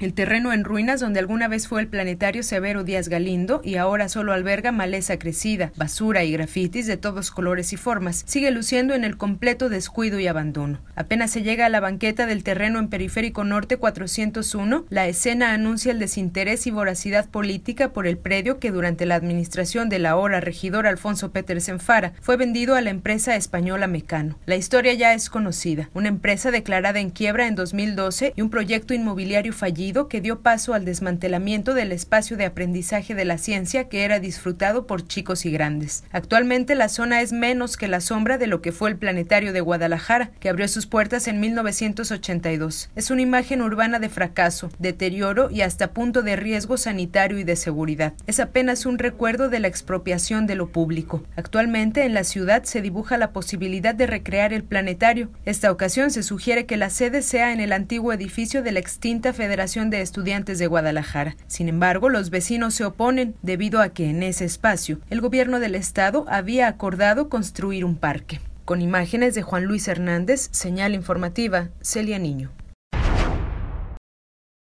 El terreno en ruinas donde alguna vez fue el planetario Severo Díaz Galindo y ahora solo alberga maleza crecida, basura y grafitis de todos colores y formas, sigue luciendo en el completo descuido y abandono. Apenas se llega a la banqueta del terreno en Periférico Norte 401, la escena anuncia el desinterés y voracidad política por el predio que durante la administración del ahora regidor Alfonso Petersen Fara fue vendido a la empresa española Mecano. La historia ya es conocida, una empresa declarada en quiebra en 2012 y un proyecto inmobiliario fallido que dio paso al desmantelamiento del espacio de aprendizaje de la ciencia que era disfrutado por chicos y grandes. Actualmente la zona es menos que la sombra de lo que fue el planetario de Guadalajara, que abrió sus puertas en 1982. Es una imagen urbana de fracaso, deterioro y hasta punto de riesgo sanitario y de seguridad. Es apenas un recuerdo de la expropiación de lo público. Actualmente en la ciudad se dibuja la posibilidad de recrear el planetario. Esta ocasión se sugiere que la sede sea en el antiguo edificio de la extinta Federación de Estudiantes de Guadalajara. Sin embargo, los vecinos se oponen debido a que en ese espacio el gobierno del estado había acordado construir un parque. Con imágenes de Juan Luis Hernández, señal informativa, Celia Niño.